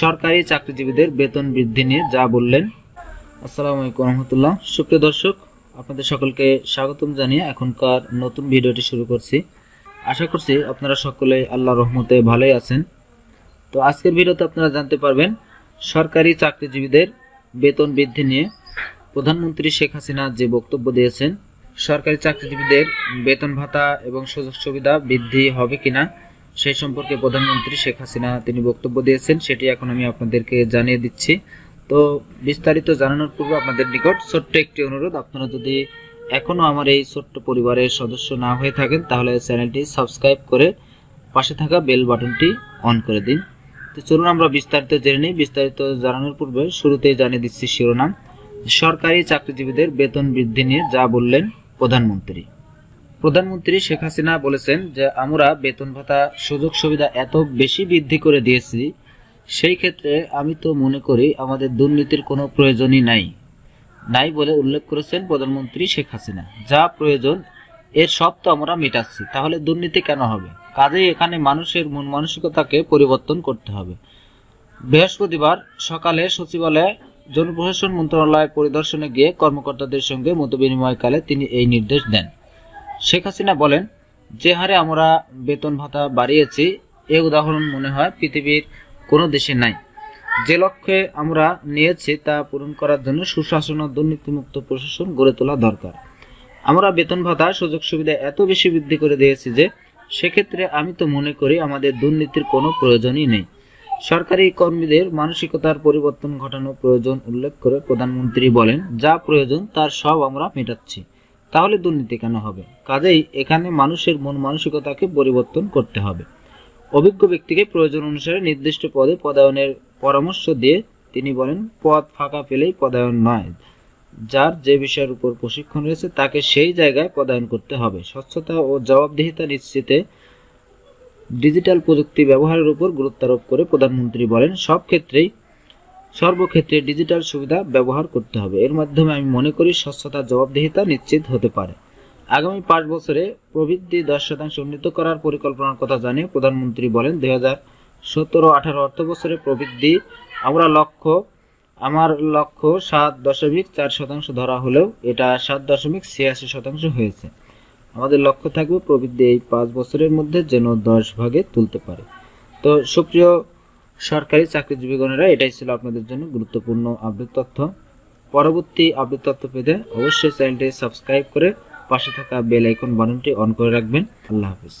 সরকারি চাকরিজীবীদের বেতন বৃদ্ধি নিয়ে যা বললেন আসসালামু আলাইকুম রহমতুল্লাহ সুপ্রিয় দর্শক আপনাদের সকলকে স্বাগতম জানিয়ে এখনকার নতুন ভিডিওটি শুরু করছি আশা করছি আপনারা সকলে আল্লাহ রহমতে ভালোই আছেন তো আজকের ভিডিওতে আপনারা জানতে পারবেন সরকারি চাকরিজীবীদের বেতন বৃদ্ধি নিয়ে প্রধানমন্ত্রী শেখ হাসিনা যে বক্তব্য দিয়েছেন সরকারি চাকরিজীবীদের বেতন ভাতা এবং সুযোগ সুবিধা বৃদ্ধি হবে কিনা সেই সম্পর্কে প্রধানমন্ত্রী শেখ হাসিনা তিনি বক্তব্য দিয়েছেন সেটি এখন আমি আপনাদেরকে জানিয়ে দিচ্ছি তো বিস্তারিত জানানোর পূর্বে আপনাদের নিকট ছোট্ট একটি অনুরোধ আপনারা যদি এখনও আমার এই ছোট্ট পরিবারের সদস্য না হয়ে থাকেন তাহলে চ্যানেলটি সাবস্ক্রাইব করে পাশে থাকা বেল বাটনটি অন করে দিন তো চলুন আমরা বিস্তারিত জেনে নিই বিস্তারিত জানানোর পূর্বে শুরুতেই জানিয়ে দিচ্ছি শিরোনাম সরকারি চাকরিজীবীদের বেতন বৃদ্ধি নিয়ে যা বললেন প্রধানমন্ত্রী প্রধানমন্ত্রী শেখ হাসিনা বলেছেন যে আমরা বেতন ভাতা সুযোগ সুবিধা এত বেশি বৃদ্ধি করে দিয়েছি সেই ক্ষেত্রে আমি তো মনে করি আমাদের দুর্নীতির কোনো প্রয়োজনই নাই নাই বলে উল্লেখ করেছেন প্রধানমন্ত্রী শেখ হাসিনা যা প্রয়োজন এর সব তো আমরা মেটাচ্ছি তাহলে দুর্নীতি কেন হবে কাজেই এখানে মানুষের মন মানসিকতাকে পরিবর্তন করতে হবে বৃহস্পতিবার সকালে সচিবালয়ে জনপ্রশাসন মন্ত্রণালয় পরিদর্শনে গিয়ে কর্মকর্তাদের সঙ্গে মতবিনিময়কালে তিনি এই নির্দেশ দেন শেখ হাসিনা বলেন যে হারে আমরা বেতন ভাতা বাড়িয়েছি এ উদাহরণ মনে হয় পৃথিবীর কোনো দেশে নাই যে লক্ষ্যে আমরা নিয়েছি তা পূরণ করার জন্য সুশাসন ও দুর্নীতিমুক্ত প্রশাসন গড়ে তোলা দরকার আমরা বেতন ভাতা সুযোগ সুবিধা এত বেশি বৃদ্ধি করে দিয়েছি যে সেক্ষেত্রে আমি তো মনে করি আমাদের দুর্নীতির কোনো প্রয়োজনই নেই সরকারি কর্মীদের মানসিকতার পরিবর্তন ঘটানো প্রয়োজন উল্লেখ করে প্রধানমন্ত্রী বলেন যা প্রয়োজন তার সব আমরা মেটাচ্ছি তাহলে দুর্নীতি কেন হবে কাজেই এখানে মানুষের মন মানসিকতাকে পরিবর্তন করতে হবে অভিজ্ঞ ব্যক্তিকে প্রয়োজন অনুসারে নির্দিষ্ট পদে পদায়নের পরামর্শ দিয়ে তিনি বলেন পদ ফাঁকা পেলেই পদায়ন নয় যার যে বিষয়ের উপর প্রশিক্ষণ রয়েছে তাকে সেই জায়গায় পদায়ন করতে হবে স্বচ্ছতা ও জবাবদিহিতা নিশ্চিতে ডিজিটাল প্রযুক্তি ব্যবহারের উপর গুরুত্বারোপ করে প্রধানমন্ত্রী বলেন সব ক্ষেত্রেই সর্বক্ষেত্রে ডিজিটাল সুবিধা ব্যবহার করতে হবে এর মাধ্যমে আমি মনে করি স্বচ্ছতা জবাবদিহিতা নিশ্চিত হতে পারে আগামী পাঁচ বছরে প্রবৃদ্ধি দশ শতাংশ উন্নীত করার পরিকল্পনার কথা জানিয়ে প্রধানমন্ত্রী বলেন দুই হাজার সতেরো আঠারো অর্থ বছরে প্রবৃদ্ধি আমরা লক্ষ্য আমার লক্ষ্য সাত দশমিক চার শতাংশ ধরা হলেও এটা সাত দশমিক ছিয়াশি শতাংশ হয়েছে আমাদের লক্ষ্য থাকবে প্রবৃদ্ধি এই পাঁচ বছরের মধ্যে যেন দশ ভাগে তুলতে পারে তো সুপ্রিয় সরকারি চাকরিজীবীগণেরা এটাই ছিল আপনাদের জন্য গুরুত্বপূর্ণ আপডেট তথ্য পরবর্তী আপডেট তথ্য পেতে অবশ্যই চ্যানেলটি সাবস্ক্রাইব করে পাশে থাকা বেল আইকন বাটনটি অন করে রাখবেন আল্লাহ হাফিজ